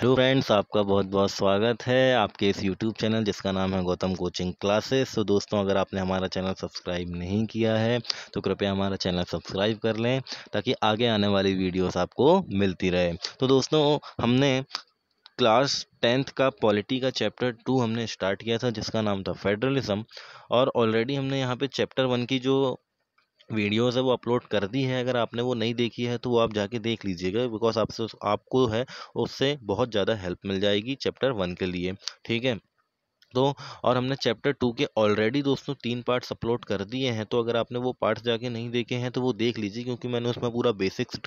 Hello friends आपका बहुत बहुत स्वागत है आपके इस यूट्यूब चैनल जिसका नाम है गौतम कोचिंग क्लासेस तो दोस्तों अगर आपने हमारा चैनल सब्सक्राइब नहीं किया है तो कृपया हमारा चैनल सब्सक्राइब कर लें ताकि आगे आने वाली वीडियोस आपको मिलती रहे तो दोस्तों हमने क्लास टेंथ का पॉलिटी का चैप्टर टू हमने स्टार्ट किया था जिसका नाम था फेडरलिज्म और ऑलरेडी हमने यहाँ पे चैप्टर वन की जो वीडियोस है वो अपलोड कर दी है अगर आपने वो नहीं देखी है तो वो आप जाके देख लीजिएगा बिकॉज आपसे आपको है उससे बहुत ज़्यादा हेल्प मिल जाएगी चैप्टर वन के लिए ठीक है तो और हमने चैप्टर टू के ऑलरेडी दोस्तों तीन पार्ट्स अपलोड कर दिए हैं तो अगर आपने वो पार्ट्स जाके नहीं देखे हैं तो वो देख लीजिए क्योंकि मैंने उसमें पूरा बेसिक्स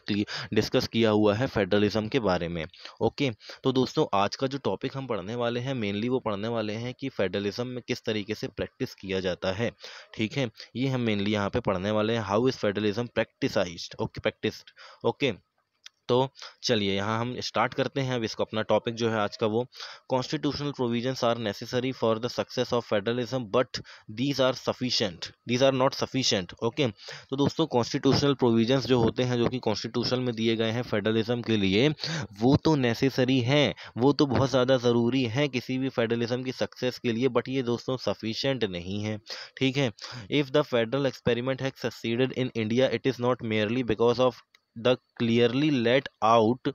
डिस्कस किया हुआ है फेडरलिज्म के बारे में ओके तो दोस्तों आज का जो टॉपिक हम पढ़ने वाले हैं मेनली वो पढ़ने वाले हैं कि फेडरलिज्म में किस तरीके से प्रैक्टिस किया जाता है ठीक है ये हम मेनली यहाँ पर पढ़ने वाले हैं how is federalism practised okay practice okay तो चलिए यहाँ हम स्टार्ट करते हैं अब इसको अपना टॉपिक जो है आज का वो constitutional provisions are necessary for the success of federalism but these are sufficient these are not sufficient okay तो दोस्तों कॉन्स्टिट्यूशनल प्रोविजंस जो होते हैं जो कि कॉन्स्टिट्यूशन में दिए गए हैं फेडरलिज्म के लिए वो तो नेसेसरी हैं वो तो बहुत ज़्यादा ज़रूरी हैं किसी भी फेडरलिज्म की सक्सेस के लिए बट ये दोस्तों सफिशेंट नहीं है ठीक है if the federal experiment has succeeded in India it is not merely because of the clearly laid out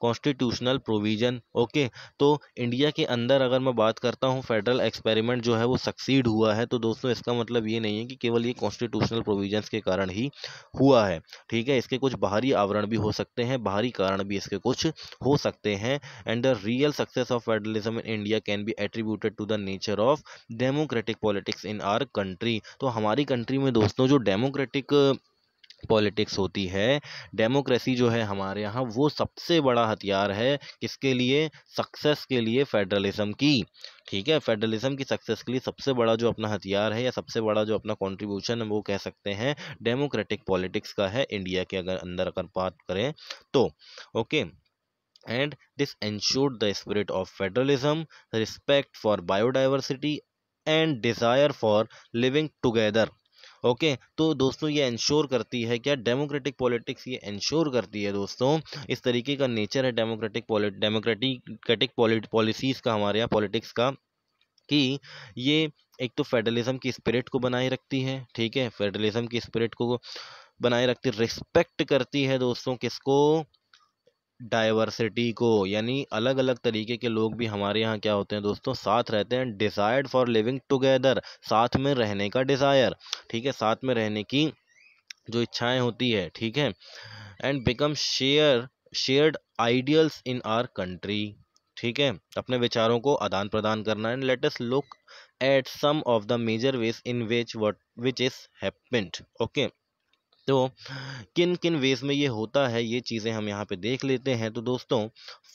constitutional provision okay तो इंडिया के अंदर अगर मैं बात करता हूँ फेडरल एक्सपेरिमेंट जो है वो सक्सीड हुआ है तो दोस्तों इसका मतलब ये नहीं है कि केवल ये कॉन्स्टिट्यूशनल प्रोविजंस के कारण ही हुआ है ठीक है इसके कुछ बाहरी आवरण भी हो सकते हैं बाहरी कारण भी इसके कुछ हो सकते हैं and the real success of federalism in India can be attributed to the nature of democratic politics in our country तो हमारी कंट्री में दोस्तों जो डेमोक्रेटिक पॉलिटिक्स होती है डेमोक्रेसी जो है हमारे यहाँ वो सबसे बड़ा हथियार है किसके लिए सक्सेस के लिए फेडरलिज्म की ठीक है फेडरलिज्म की सक्सेस के लिए सबसे बड़ा जो अपना हथियार है या सबसे बड़ा जो अपना कंट्रीब्यूशन है वो कह सकते हैं डेमोक्रेटिक पॉलिटिक्स का है इंडिया के अगर अंदर अगर बात करें तो okay and this ensured the spirit of federalism respect for biodiversity and desire for living together okay तो दोस्तों ये इंश्योर करती है क्या डेमोक्रेटिक पॉलिटिक्स ये इंश्योर करती है दोस्तों इस तरीके का नेचर है डेमोक्रेटिक डेमोक्रेटिक पॉलिसीज़ का हमारे यहाँ पॉलिटिक्स का कि ये एक तो फेडरलिज्म की स्पिरिट को बनाए रखती है ठीक है फेडरलिज्म की स्पिरिट को बनाए रखती रिस्पेक्ट करती है दोस्तों किसको डाइवर्सिटी को यानी अलग अलग तरीके के लोग भी हमारे यहाँ क्या होते हैं दोस्तों साथ रहते हैं डिज़ायर फॉर लिविंग टुगेदर साथ में रहने का डिज़ायर ठीक है साथ में रहने की जो इच्छाएं होती है ठीक है and become share shared ideals in our country ठीक है अपने विचारों को आदान प्रदान करना and latest look at some of the major ways in which what which is happened okay तो किन किन वेज में ये होता है ये चीज़ें हम यहाँ पे देख लेते हैं तो दोस्तों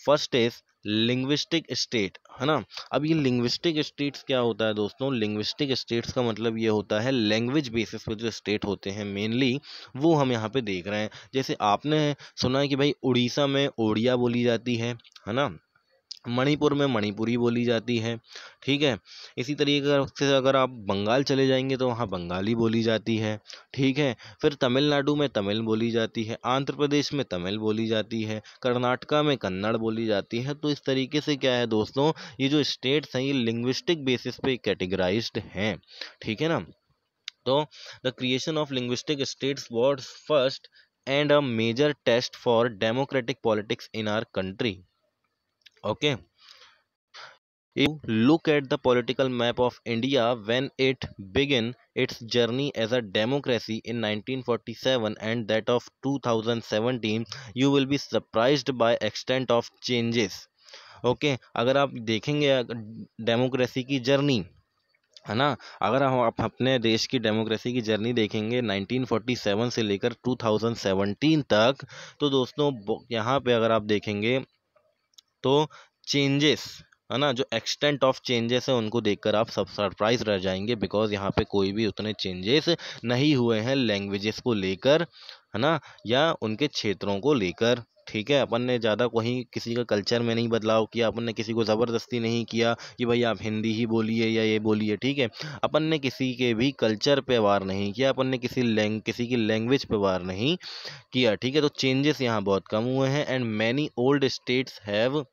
फर्स्ट इज़ लिंग्विस्टिक स्टेट है ना अब ये लिंग्विस्टिक स्टेट्स क्या होता है दोस्तों लिंग्विस्टिक स्टेट्स का मतलब ये होता है लैंग्वेज बेसिस पे जो स्टेट होते हैं मेनली वो हम यहाँ पे देख रहे हैं जैसे आपने सुना है कि भाई उड़ीसा में ओडिया बोली जाती है है ना मणिपुर में मणिपुरी बोली जाती है ठीक है इसी तरीके से अगर आप बंगाल चले जाएंगे तो वहाँ बंगाली बोली जाती है ठीक है फिर तमिलनाडु में तमिल बोली जाती है आंध्र प्रदेश में तमिल बोली जाती है कर्नाटका में कन्नड़ बोली जाती है तो इस तरीके से क्या है दोस्तों ये जो स्टेट्स हैं ये लिंग्विस्टिक बेसिस पे कैटेगराइज्ड हैं ठीक है ना तो the creation of linguistic states was first and a major test for democratic politics in our country okay you look at the political map of India when it begin its journey as a democracy in nineteen forty seven and that of two thousand seventeen you will be surprise by extent of changes okay अगर आप देखेंगे democracy की journey है ना अगर हम आप अपने देश की डेमोक्रेसी की जर्नी देखेंगे 1947 से लेकर 2017 तक तो दोस्तों यहाँ पे अगर आप देखेंगे तो चेंजेस है ना जो एक्सटेंट ऑफ चेंजेस है उनको देखकर आप सब सरप्राइज रह जाएंगे बिकॉज यहाँ पे कोई भी उतने चेंजेस नहीं हुए हैं लैंग्वेजेस को लेकर है ना या उनके क्षेत्रों को लेकर ठीक है अपन ने ज़्यादा कहीं किसी का कल्चर में नहीं बदलाव किया अपन ने किसी को ज़बरदस्ती नहीं किया कि भाई आप हिंदी ही बोलिए या ये बोलिए ठीक है अपन ने किसी के भी कल्चर पे वार नहीं किया अपन ने किसी लैंग किसी की लैंग्वेज पे वार नहीं किया ठीक है तो चेंजेस यहाँ बहुत कम हुए हैं and many old states have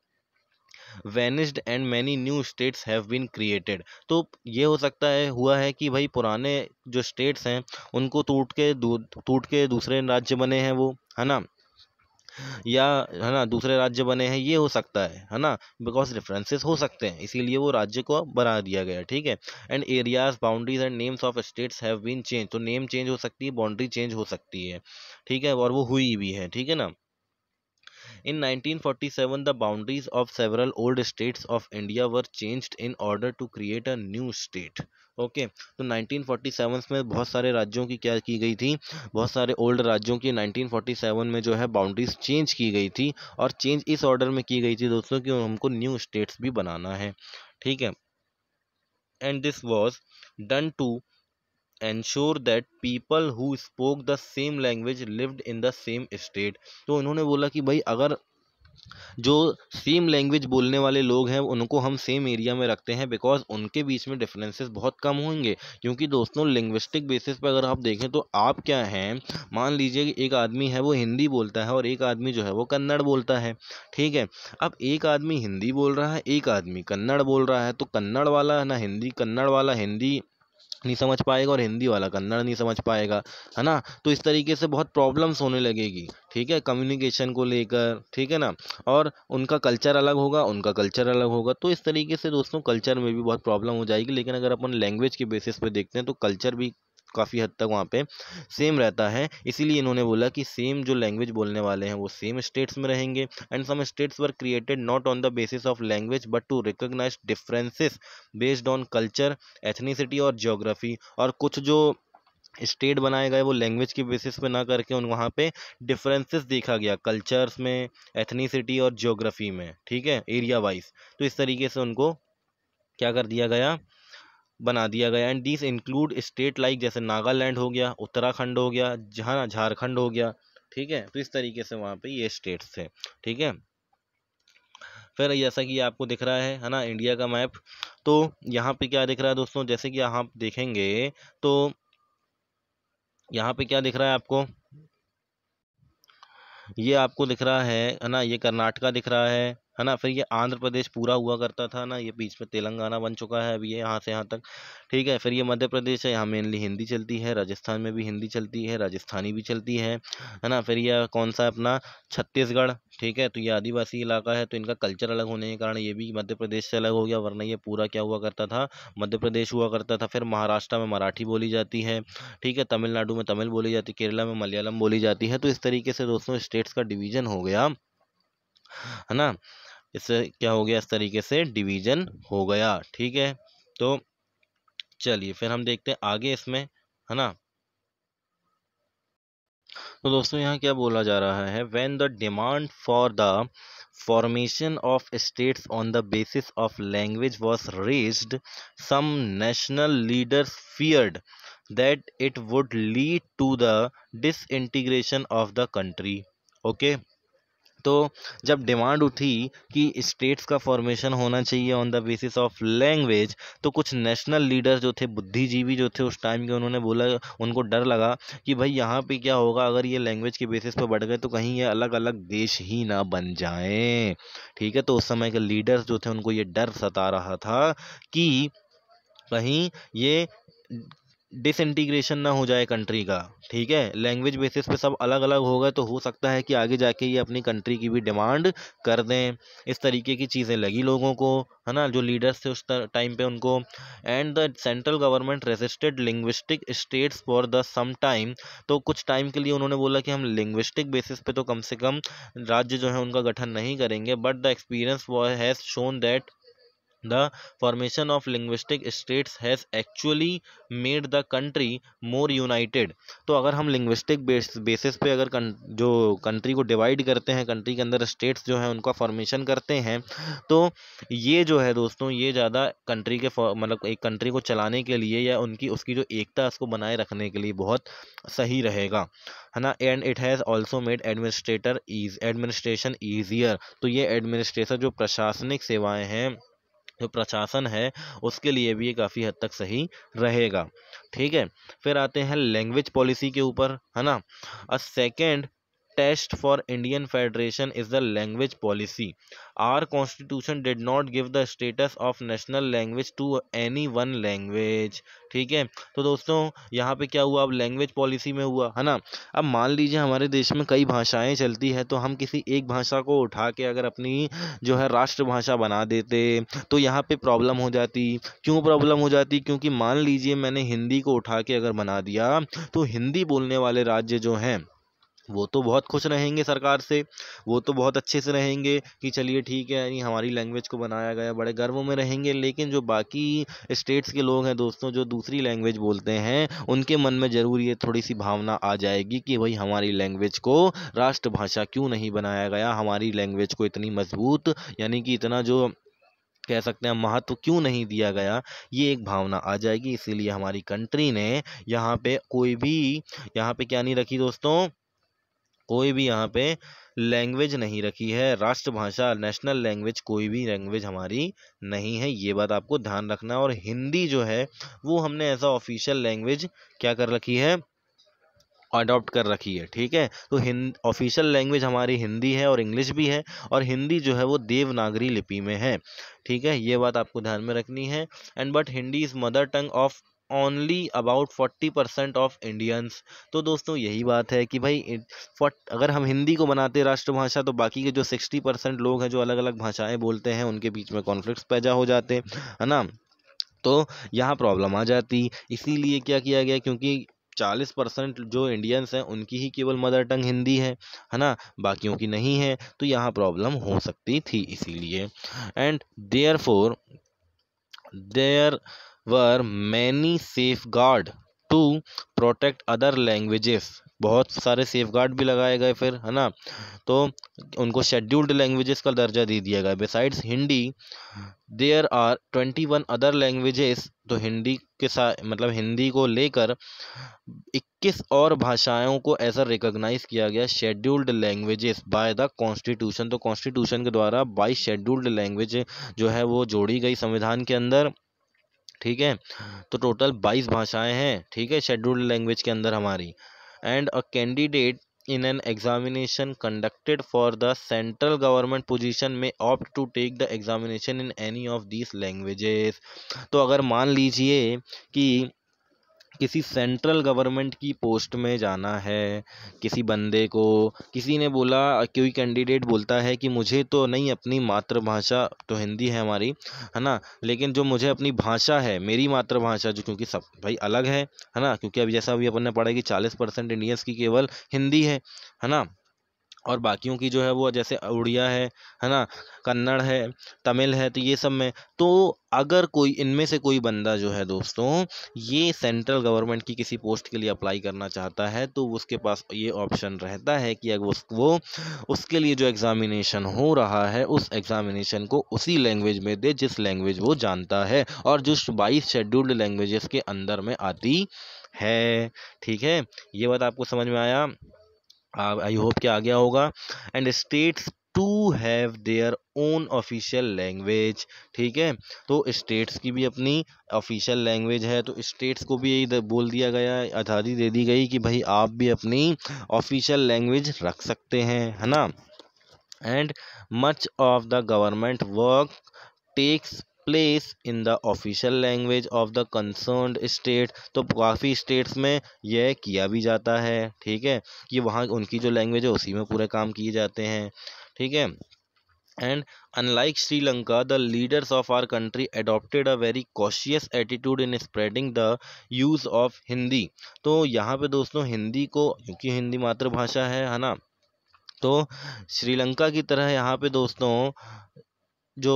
vanished and many new states have been created तो ये हो सकता है हुआ है कि भाई पुराने जो स्टेट्स हैं उनको टूट के टूट के दूसरे राज्य बने हैं वो है ना या है ना दूसरे राज्य बने हैं ये हो सकता है है ना बिकॉज डिफरेंसेस हो सकते हैं इसीलिए वो राज्य को बना दिया गया ठीक है and areas boundaries and names of states have been change तो नेम चेंज हो सकती है बाउंड्री चेंज हो सकती है ठीक है और वो हुई भी है ठीक है ना In 1947, the boundaries of several old states of India were changed in order to create a new state. Okay okay, तो 1947 में बहुत सारे राज्यों की क्या की गई थी बहुत सारे ओल्ड राज्यों की 1947 में जो है बाउंड्रीज चेंज की गई थी और चेंज इस ऑर्डर में की गई थी दोस्तों कि हमको न्यू स्टेट्स भी बनाना है ठीक है and this was done to ensure that people who spoke the same language lived in the same state तो उन्होंने बोला कि भाई अगर जो सेम लैंग्वेज बोलने वाले लोग हैं उनको हम सेम एरिया में रखते हैं बिकॉज उनके बीच में डिफरेंसेस बहुत कम होंगे क्योंकि दोस्तों लिंग्विस्टिक बेसिस पर अगर आप देखें तो आप क्या हैं मान लीजिए कि एक आदमी है वो हिंदी बोलता है और एक आदमी जो है वो कन्नड़ बोलता है ठीक है अब एक आदमी हिंदी बोल रहा है एक आदमी कन्नड़ बोल रहा है तो कन्नड़ वाला ना हिंदी कन्नड़ वाला हिंदी नहीं समझ पाएगा और हिंदी वाला कन्नड़ नहीं समझ पाएगा है ना तो इस तरीके से बहुत प्रॉब्लम्स होने लगेगी ठीक है कम्युनिकेशन को लेकर ठीक है ना और उनका कल्चर अलग होगा उनका कल्चर अलग होगा तो इस तरीके से दोस्तों कल्चर में भी बहुत प्रॉब्लम हो जाएगी लेकिन अगर अपन लैंग्वेज के बेसिस पे देखते हैं तो कल्चर भी काफ़ी हद तक वहाँ पे सेम रहता है इसीलिए इन्होंने बोला कि सेम जो लैंग्वेज बोलने वाले हैं वो सेम स्टेट्स में रहेंगे and some states were created not on the basis of language but to recognise differences based on culture ethnicity और जोग्राफी और कुछ जो स्टेट बनाए गए वो लैंग्वेज के बेसिस पे ना करके उन वहाँ पे डिफरेंसेस देखा गया कल्चर्स में एथनीसिटी और ज्योग्राफी में ठीक है एरिया वाइज तो इस तरीके से उनको क्या कर दिया गया बना दिया गया and this include state like जैसे नागालैंड हो गया उत्तराखंड हो गया जहाँ झारखंड हो गया ठीक है तो इस तरीके से वहाँ पे ये स्टेट्स थे ठीक है फिर जैसा कि आपको दिख रहा है है ना इंडिया का मैप तो यहाँ पे क्या दिख रहा है दोस्तों जैसे कि आप देखेंगे तो यहाँ पे क्या दिख रहा है आपको ये आपको दिख रहा है है ना ये कर्नाटका दिख रहा है है ना फिर ये आंध्र प्रदेश पूरा हुआ करता था ना ये बीच में तेलंगाना बन चुका है अभी ये यहाँ से यहाँ तक ठीक है फिर ये मध्य प्रदेश है यहाँ मेनली हिंदी चलती है राजस्थान में भी हिंदी चलती है राजस्थानी भी चलती है है ना फिर ये कौन सा अपना छत्तीसगढ़ ठीक है तो ये आदिवासी इलाका है तो इनका कल्चर अलग होने के कारण ये भी मध्य प्रदेश से अलग हो गया वरना ये पूरा क्या हुआ करता था मध्य प्रदेश हुआ करता था फिर महाराष्ट्र में मराठी बोली जाती है ठीक है तमिलनाडु में तमिल बोली जाती है केरला में मलयालम बोली जाती है तो इस तरीके से दोस्तों स्टेट्स का डिवीज़न हो गया है ना इससे क्या हो गया इस तरीके से डिवीजन हो गया ठीक है तो चलिए फिर हम देखते हैं आगे इसमें है ना तो दोस्तों यहाँ क्या बोला जा रहा है when the demand for the formation of states on the basis of language was raise some national leaders feared that it would lead to the disintegration of the country okay तो जब डिमांड उठी कि states का formation होना चाहिए on the basis of language तो कुछ national leader जो थे बुद्धिजीवी जो थे उस टाइम के उन्होंने बोला उनको डर लगा कि भाई यहाँ पे क्या होगा अगर ये लैंग्वेज के बेसिस पर बढ़ गए तो कहीं ये अलग अलग देश ही ना बन जाएं ठीक है तो उस समय के लीडर्स जो थे उनको ये डर सता रहा था कि कहीं ये डिसइंटीग्रेशन ना हो जाए कंट्री का ठीक है लैंग्वेज बेसिस पे सब अलग अलग हो गए तो हो सकता है कि आगे जाके ये अपनी कंट्री की भी डिमांड कर दें इस तरीके की चीज़ें लगी लोगों को है ना जो लीडर्स थे उस टाइम पे उनको and the central government resisted linguistic states for the some time तो कुछ टाइम के लिए उन्होंने बोला कि हम लिंग्विस्टिक बेसिस पे तो कम से कम राज्य जो है उनका गठन नहीं करेंगे but the experience has shown that The formation of linguistic states has actually made the country more united. तो अगर हम linguistic basis पे अगर जो country को divide करते हैं country के अंदर states जो हैं उनका formation करते हैं तो ये जो है दोस्तों ये ज़्यादा country के मतलब एक country को चलाने के लिए या उनकी उसकी जो एकता उसको बनाए रखने के लिए बहुत सही रहेगा है ना and it has also made administrator is administration easier तो ये एडमिनिस्ट्रेशन जो प्रशासनिक सेवाएं हैं जो प्रशासन है उसके लिए भी ये काफ़ी हद तक सही रहेगा ठीक है फिर आते हैं लैंग्वेज पॉलिसी के ऊपर है ना और second test for Indian federation is the language policy our constitution did not give the status of national language to any one language ठीक है तो दोस्तों यहाँ पे क्या हुआ अब लैंग्वेज पॉलिसी में हुआ है ना अब मान लीजिए हमारे देश में कई भाषाएं चलती है तो हम किसी एक भाषा को उठा के अगर अपनी जो है राष्ट्रभाषा बना देते तो यहाँ पे प्रॉब्लम हो जाती क्यों प्रॉब्लम हो जाती क्योंकि मान लीजिए मैंने हिंदी को उठा के अगर बना दिया तो हिंदी बोलने वाले राज्य जो हैं वो तो बहुत खुश रहेंगे सरकार से वो तो बहुत अच्छे से रहेंगे कि चलिए ठीक है यानी हमारी लैंग्वेज को बनाया गया बड़े गर्व में रहेंगे लेकिन जो बाकी स्टेट्स के लोग हैं दोस्तों जो दूसरी लैंग्वेज बोलते हैं उनके मन में ज़रूर ये थोड़ी सी भावना आ जाएगी कि भाई हमारी लैंग्वेज को राष्ट्रभाषा क्यों नहीं बनाया गया हमारी लैंग्वेज को इतनी मजबूत यानी कि इतना जो कह सकते हैं महत्व क्यों नहीं दिया गया ये एक भावना आ जाएगी इसीलिए हमारी कंट्री ने यहाँ पे कोई भी यहाँ पे क्या नहीं रखी दोस्तों कोई भी यहाँ पे लैंग्वेज नहीं रखी है राष्ट्रभाषा नेशनल लैंग्वेज कोई भी लैंग्वेज हमारी नहीं है ये बात आपको ध्यान रखना है और हिंदी जो है वो हमने ऐसा ऑफिशियल लैंग्वेज क्या कर रखी है अडॉप्ट कर रखी है ठीक है तो हिंद ऑफिशियल लैंग्वेज हमारी हिंदी है और इंग्लिश भी है और हिंदी जो है वो देवनागरी लिपि में है ठीक है ये बात आपको ध्यान में रखनी है and but Hindi is mother tongue of only about forty percent of Indians तो दोस्तों यही बात है कि भाई अगर हम हिंदी को बनाते राष्ट्रभाषा तो बाकी के जो सिक्सटी परसेंट लोग हैं जो अलग अलग भाषाएं बोलते हैं उनके बीच में कॉन्फ्लिक्ट पैदा हो जाते है ना तो यहाँ प्रॉब्लम आ जाती इसीलिए क्या किया गया क्योंकि चालीस परसेंट जो इंडियंस हैं उनकी ही केवल मदर टंग हिंदी है है ना बाकियों की नहीं है तो यहाँ प्रॉब्लम हो सकती थी इसीलिए and therefore there were many safeguard to protect other languages बहुत सारे सेफ गार्ड भी लगाए गए फिर है ना तो उनको शेड्यूल्ड लैंग्वेजेस का दर्जा दे दिया गया besides Hindi there are twenty one other languages तो हिंदी के साथ मतलब हिंदी को लेकर इक्कीस और भाषाओं को ऐसा रिकॉग्नाइज किया गया scheduled languages by the constitution तो कॉन्स्टिट्यूशन के द्वारा बाई शेड्यूल्ड लैंग्वेज जो है वो जोड़ी गई संविधान के अंदर ठीक है तो टोटल बाईस भाषाएं हैं ठीक है शेड्यूल्ड लैंग्वेज के अंदर हमारी and a candidate in an examination conducted for the central government position may opt to take the examination in any of these languages तो अगर मान लीजिए कि किसी सेंट्रल गवर्नमेंट की पोस्ट में जाना है किसी बंदे को किसी ने बोला कोई कैंडिडेट बोलता है कि मुझे तो नहीं अपनी मातृभाषा तो हिंदी है हमारी है ना लेकिन जो मुझे अपनी भाषा है मेरी मातृभाषा जो क्योंकि सब भाई अलग है है ना क्योंकि अभी जैसा अभी अपन ने पढ़ा कि चालीस परसेंट इंडियंस की केवल हिंदी है है ना और बाकियों की जो है वो जैसे उड़िया है है ना कन्नड़ है तमिल है तो ये सब में तो अगर कोई इनमें से कोई बंदा जो है दोस्तों ये सेंट्रल गवर्नमेंट की किसी पोस्ट के लिए अप्लाई करना चाहता है तो उसके पास ये ऑप्शन रहता है कि अगर वो उसके लिए जो एग्ज़ामिनेशन हो रहा है उस एग्ज़ामिनेशन को उसी लैंग्वेज में दे जिस लैंग्वेज वो जानता है और जो बाईस शेड्यूल्ड लैंग्वेजेस के अंदर में आती है ठीक है ये बात आपको समझ में आया आई uh, होप कि आ गया होगा and states to have their own official language ठीक है तो स्टेट्स की भी अपनी ऑफिशियल लैंग्वेज है तो स्टेट्स को भी यही बोल दिया गया आज़ादी दे दी गई कि भाई आप भी अपनी ऑफिशियल लैंग्वेज रख सकते हैं है ना and much of the government work takes place in the official language of the concern state तो काफ़ी स्टेट्स में यह किया भी जाता है ठीक है कि वहाँ उनकी जो लैंग्वेज है उसी में पूरे काम किए जाते हैं ठीक है and unlike Sri Lanka the leaders of our country adopted a very cautious attitude in spreading the use of Hindi तो यहाँ पे दोस्तों हिंदी को क्योंकि हिंदी मातृभाषा है है ना तो श्रीलंका की तरह यहाँ पे दोस्तों जो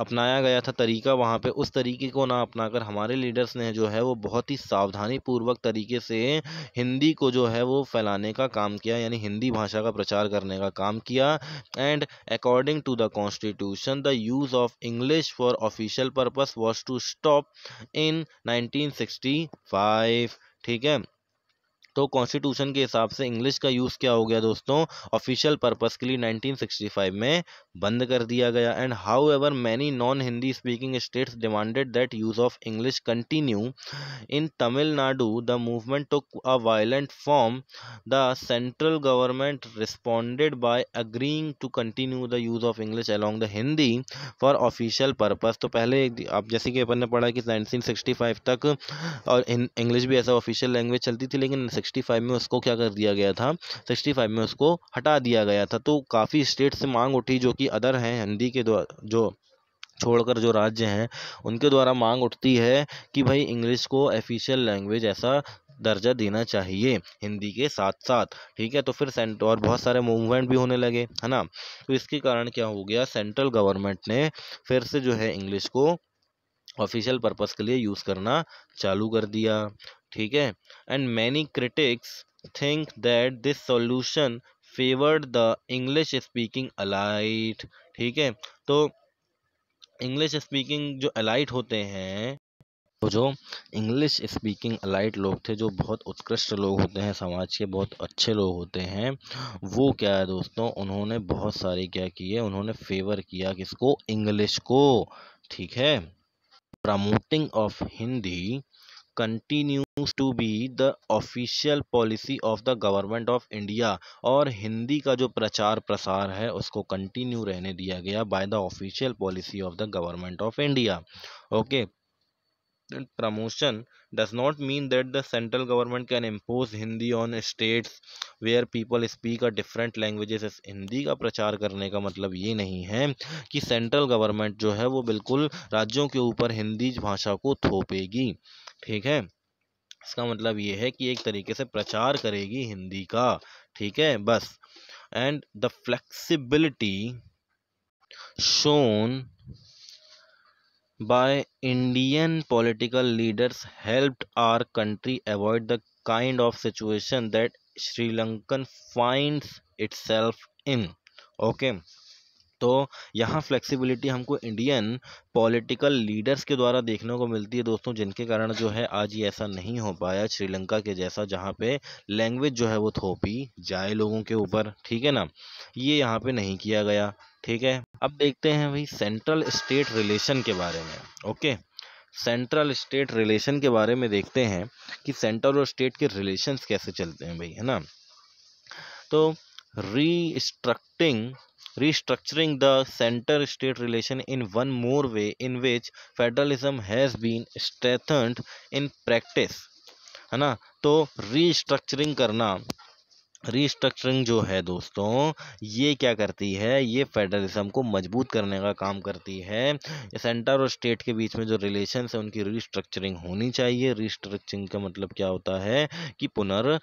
अपनाया गया था तरीका वहाँ पे उस तरीके को ना अपनाकर हमारे लीडर्स ने जो है वो बहुत ही सावधानी पूर्वक तरीके से हिंदी को जो है वो फैलाने का काम किया यानी हिंदी भाषा का प्रचार करने का काम किया and according to the constitution the use of English for official purpose was to stop in nineteen ठीक है तो कॉन्स्टिट्यूशन के हिसाब से इंग्लिश का यूज़ क्या हो गया दोस्तों ऑफिशियल पर्पज़ के लिए 1965 में बंद कर दिया गया and however many non Hindi speaking states demanded that use of English continue in Tamil Nadu the movement took a violent form the central government responded by agreeing to continue the use of English along the Hindi for official purpose तो पहले आप जैसे कि अपन ने पढ़ा कि nineteen तक और इंग्लिश भी ऐसा ऑफिशियल लैंग्वेज चलती थी लेकिन सिक्सटी फाइव में उसको क्या कर दिया गया था सिक्सटी फाइव में उसको हटा दिया गया था तो काफ़ी स्टेट से मांग उठी जो कि अदर हैं हिंदी के जो छोड़कर जो राज्य हैं उनके द्वारा मांग उठती है कि भाई इंग्लिश को ऑफिशियल लैंग्वेज ऐसा दर्जा देना चाहिए हिंदी के साथ साथ ठीक है तो फिर सेंट और बहुत सारे मूवमेंट भी होने लगे है ना तो इसके कारण क्या हो गया सेंट्रल गवर्नमेंट ने फिर से जो है इंग्लिश को ऑफिशियल पर्पज़ के लिए यूज़ करना चालू कर दिया ठीक है and many critics think that this solution favoured the English speaking elite ठीक है तो इंग्लिश स्पीकिंग जो अलाइट होते हैं तो जो इंग्लिश स्पीकिंग अलाइट लोग थे जो बहुत उत्कृष्ट लोग होते हैं समाज के बहुत अच्छे लोग होते हैं वो क्या है दोस्तों उन्होंने बहुत सारे क्या किए उन्होंने फेवर किया किसको इंग्लिश को ठीक है Promoting of Hindi continues to be the official policy of the government of India और हिंदी का जो प्रचार प्रसार है उसको कंटिन्यू रहने दिया गया by the official policy of the government of India okay promotion does not mean that the central government can impose Hindi on states where people speak a different languages. Hindi का प्रचार करने का मतलब ये नहीं है कि सेंट्रल गवर्नमेंट जो है वो बिल्कुल राज्यों के ऊपर हिंदी भाषा को थोपेगी ठीक है इसका मतलब ये है कि एक तरीके से प्रचार करेगी हिंदी का ठीक है बस and the flexibility shown by Indian political leaders helped our country avoid the kind of situation that Sri Lankan finds itself in. Okay. तो यहाँ फ्लेक्सिबिलिटी हमको इंडियन पॉलिटिकल लीडर्स के द्वारा देखने को मिलती है दोस्तों जिनके कारण जो है आज ये ऐसा नहीं हो पाया श्रीलंका के जैसा जहाँ पे लैंग्वेज जो है वो थोपी जाए लोगों के ऊपर ठीक है ना ये यहाँ पे नहीं किया गया ठीक है अब देखते हैं भाई सेंट्रल स्टेट रिलेशन के बारे में ओके सेंट्रल स्टेट रिलेशन के बारे में देखते हैं कि सेंट्रल और स्टेट के रिलेशन कैसे चलते हैं भाई है ना तो रीस्ट्रक्टिंग restructuring the center state relation in one more way in which federalism has been strengthened in practice है ना तो restructuring करना रीस्ट्रक्चरिंग जो है दोस्तों ये क्या करती है ये फेडरलिज्म को मजबूत करने का काम करती है सेंटर और स्टेट के बीच में जो रिलेशन है उनकी रीस्ट्रक्चरिंग होनी चाहिए रीस्ट्रक्चरिंग का मतलब क्या होता है कि पुनर्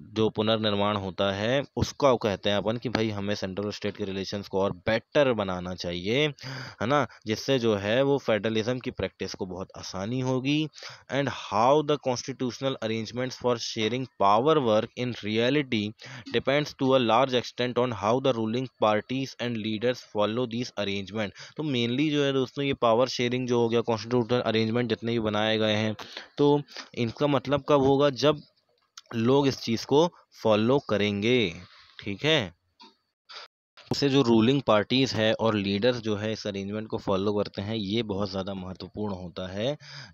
जो पुनर्निर्माण होता है उसका कहते हैं अपन कि भाई हमें सेंट्रल स्टेट के रिलेशंस को और बेटर बनाना चाहिए है ना जिससे जो है वो फेडरलिज्म की प्रैक्टिस को बहुत आसानी होगी and how the constitutional arrangements for sharing power work in reality depends to a large extent on how the ruling parties and leaders follow this arrangement तो मेनली जो है दोस्तों ये पावर शेयरिंग जो हो गया कॉन्स्टिट्यूशनल अरेंजमेंट जितने भी बनाए गए हैं तो इनका मतलब कब होगा जब लोग इस चीज़ को फॉलो करेंगे ठीक है से जो रूलिंग पार्टीज़ है और लीडर्स जो है इस अरेंजमेंट को फॉलो करते हैं ये बहुत ज़्यादा महत्वपूर्ण होता है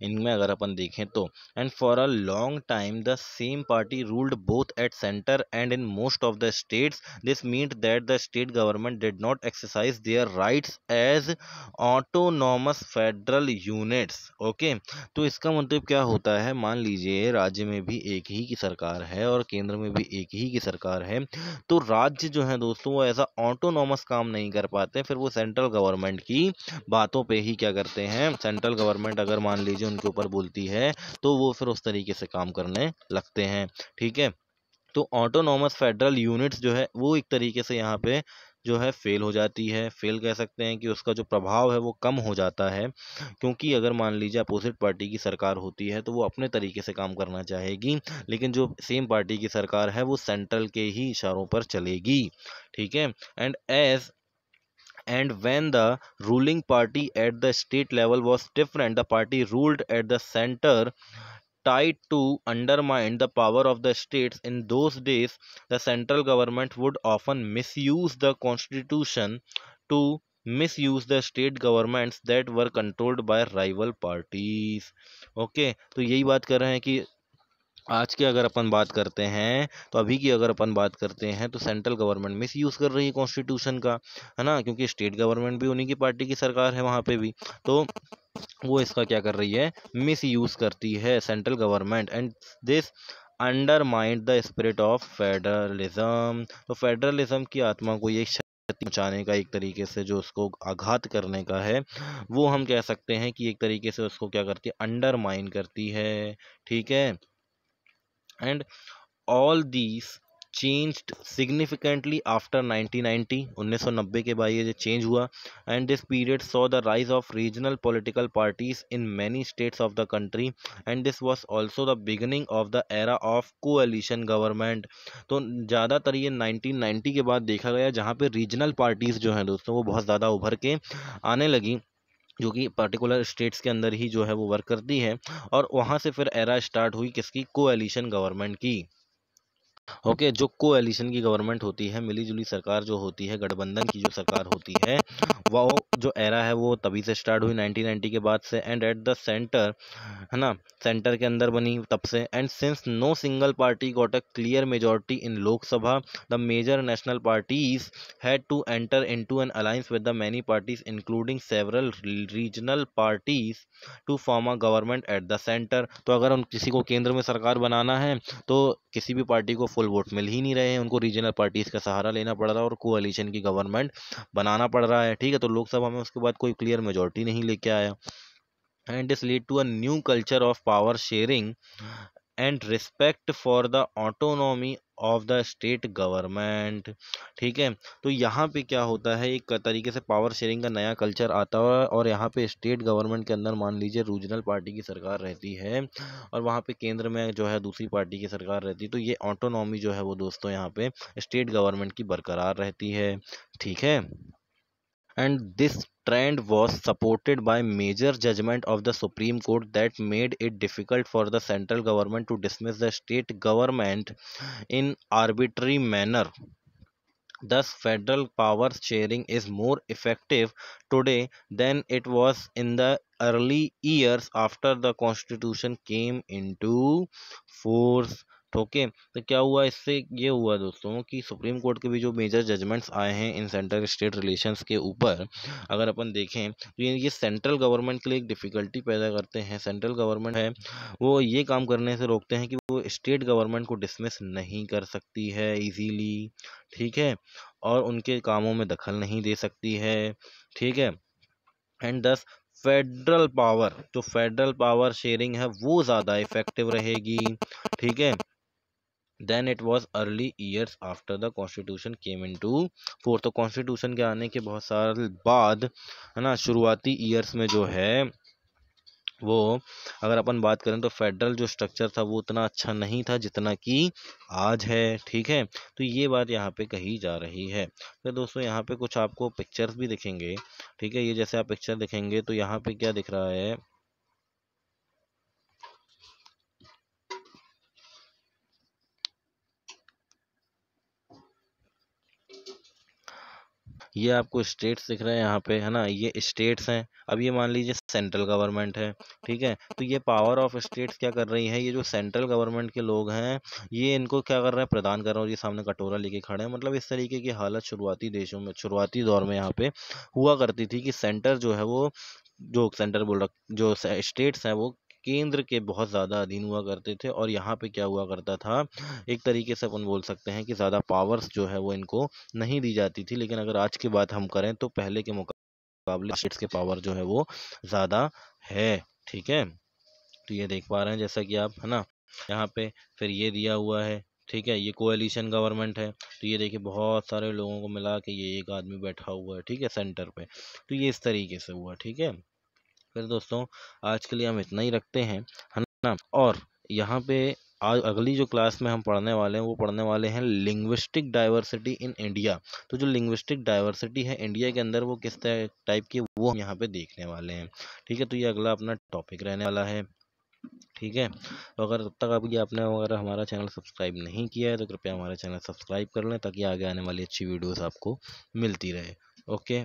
इनमें अगर अपन देखें तो and for a long time the same party ruled both at centre and in most of the states this means that the state government did not exercise their rights as autonomous federal units okay तो इसका मतलब क्या होता है मान लीजिए राज्य में भी एक ही की सरकार है और केंद्र में भी एक ही की सरकार है तो राज्य जो है दोस्तों वो ऐसा अ ऑटोनोमस काम नहीं कर पाते फिर वो सेंट्रल गवर्नमेंट की बातों पे ही क्या करते हैं सेंट्रल गवर्नमेंट अगर मान लीजिए उनके ऊपर बोलती है तो वो फिर उस तरीके से काम करने लगते हैं ठीक है तो ऑटोनॉमस फेडरल यूनिट्स जो है वो एक तरीके से यहाँ पे जो है फ़ेल हो जाती है फ़ेल कह सकते हैं कि उसका जो प्रभाव है वो कम हो जाता है क्योंकि अगर मान लीजिए अपोजिट पार्टी की सरकार होती है तो वो अपने तरीके से काम करना चाहेगी लेकिन जो सेम पार्टी की सरकार है वो सेंट्रल के ही इशारों पर चलेगी ठीक है and as and when the ruling party at the state level was different the party ruled at the centre tied to undermine the power of the states in those days the central government would often misuse the constitution to misuse the state governments that were controlled by rival parties okay to yahi baat kar rahe hain ki आज की अगर अपन बात करते हैं तो अभी की अगर अपन बात करते हैं तो सेंट्रल गवर्नमेंट मिस यूज़ कर रही है कॉन्स्टिट्यूशन का है ना क्योंकि स्टेट गवर्नमेंट भी उन्हीं की पार्टी की सरकार है वहाँ पे भी तो वो इसका क्या कर रही है मिस यूज़ करती है central government and this mind the spirit of federalism तो फेडरलिज्म की आत्मा को ये क्षति पहुँचाने का एक तरीके से जो उसको आघात करने का है वो हम कह सकते हैं कि एक तरीके से उसको क्या करती है अंडरमाइन करती है ठीक है and all these change significantly after 1990 ninety के बाद ये चेंज हुआ and this period saw the rise of regional political parties in many states of the country and this was also the beginning of the era of coalition government तो ज़्यादातर ये nineteen 1990 के बाद देखा गया जहाँ पर रीजनल पार्टीज़ जो हैं दोस्तों वो बहुत ज़्यादा उभर के आने लगी जो कि पर्टिकुलर स्टेट्स के अंदर ही जो है वो वर्क करती है और वहाँ से फिर एरा स्टार्ट हुई किसकी कोएलिशन गवर्नमेंट की ओके okay, जो कोएलिशन की गवर्नमेंट होती है मिलीजुली सरकार जो होती है गठबंधन की जो सरकार होती है वह जो एरा है वो तभी से स्टार्ट हुई 1990 के बाद से एंड एट द सेंटर है ना सेंटर के अंदर बनी तब से and since no single party got a clear majority in Lok Sabha the major national parties had to enter into an alliance with the many parties including several regional parties to form a government at the centre तो अगर उन किसी को केंद्र में सरकार बनाना है तो किसी भी पार्टी को फुल वोट मिल ही नहीं रहे हैं उनको रीजनल पार्टीज़ का सहारा लेना पड़ रहा है और कोअलीशन की गवर्नमेंट बनाना पड़ रहा है ठीक है तो लोकसभा में उसके बाद कोई क्लियर मेजोरिटी नहीं लेके आया and this lead to a new culture of power sharing and respect for the autonomy of the state government ठीक है तो यहाँ पे क्या होता है एक तरीके से पावर शेयरिंग का नया कल्चर आता है और यहाँ पे स्टेट गवर्नमेंट के अंदर मान लीजिए रीजनल पार्टी की सरकार रहती है और वहाँ पे केंद्र में जो है दूसरी पार्टी की सरकार रहती है तो ये ऑटोनॉमी जो है वो दोस्तों यहाँ पे स्टेट गवर्नमेंट की बरकरार रहती है ठीक है and this trend was supported by major judgment of the supreme court that made it difficult for the central government to dismiss the state government in arbitrary manner Thus, federal power sharing is more effective today than it was in the early years after the constitution came into force. Okay तो क्या हुआ इससे ये हुआ दोस्तों कि supreme court के भी जो मेजर जजमेंट्स आए हैं इन सेंट्रल स्टेट रिलेशंस के ऊपर अगर अपन देखें तो ये सेंट्रल गवर्नमेंट के लिए एक डिफ़िकल्टी पैदा करते हैं सेंट्रल गवर्नमेंट है वो ये काम करने से रोकते हैं कि वो स्टेट गवर्नमेंट को डिसमिस नहीं कर सकती है ईजीली ठीक है और उनके कामों में दखल नहीं दे सकती है ठीक है एंड दस फेडरल पावर जो फेडरल पावर शेयरिंग है वो ज़्यादा इफ़ेक्टिव रहेगी ठीक है then it was early years after the constitution came into force तो कॉन्स्टिट्यूशन के आने के बहुत साल बाद है ना शुरुआती ईयर्स में जो है वो अगर अपन बात करें तो फेडरल जो स्ट्रक्चर था वो उतना अच्छा नहीं था जितना कि आज है ठीक है तो ये बात यहाँ पे कही जा रही है फिर तो दोस्तों यहाँ पे कुछ आपको पिक्चर्स भी दिखेंगे ठीक है ये जैसे आप पिक्चर दिखेंगे तो यहाँ पे क्या दिख रहा है ये आपको स्टेट्स दिख रहे हैं यहाँ पे है ना ये स्टेट्स हैं अब ये मान लीजिए सेंट्रल गवर्नमेंट है ठीक है तो ये पावर ऑफ स्टेट्स क्या कर रही है ये जो सेंट्रल गवर्नमेंट के लोग हैं ये इनको क्या कर रहे हैं प्रदान कर रहे हैं ये सामने कटोरा लेके खड़े हैं मतलब इस तरीके की हालत शुरुआती देशों में शुरुआती दौर में यहाँ पे हुआ करती थी कि सेंटर जो है वो जो सेंटर बोल रहा जो स्टेट्स हैं वो केंद्र के बहुत ज़्यादा अधीन हुआ करते थे और यहाँ पे क्या हुआ करता था एक तरीके से अपन बोल सकते हैं कि ज़्यादा पावर्स जो है वो इनको नहीं दी जाती थी लेकिन अगर आज की बात हम करें तो पहले के मुकाबले स्टेट्स के पावर जो है वो ज़्यादा है ठीक है तो ये देख पा रहे हैं जैसा कि आप है ना यहाँ पे फिर ये दिया हुआ है ठीक है ये कोएलिशन गवर्नमेंट है तो ये देखिए बहुत सारे लोगों को मिला के ये एक आदमी बैठा हुआ है ठीक है सेंटर पे तो ये इस तरीके से हुआ ठीक है फिर दोस्तों आज के लिए हम इतना ही रखते हैं है ना और यहाँ पे आज अगली जो क्लास में हम पढ़ने वाले हैं वो पढ़ने वाले हैं लिंग्विस्टिक डाइवर्सिटी इन इंडिया तो जो लिंग्विस्टिक डाइवर्सिटी है इंडिया के अंदर वो किस टाइप की वो हम यहाँ पे देखने वाले हैं ठीक है तो ये अगला अपना टॉपिक रहने वाला है ठीक है तो अगर तब तक अभी आपने अगर हमारा चैनल सब्सक्राइब नहीं किया है तो कृपया हमारा चैनल सब्सक्राइब कर लें ताकि आगे आने वाली अच्छी वीडियोज़ आपको मिलती रहे ओके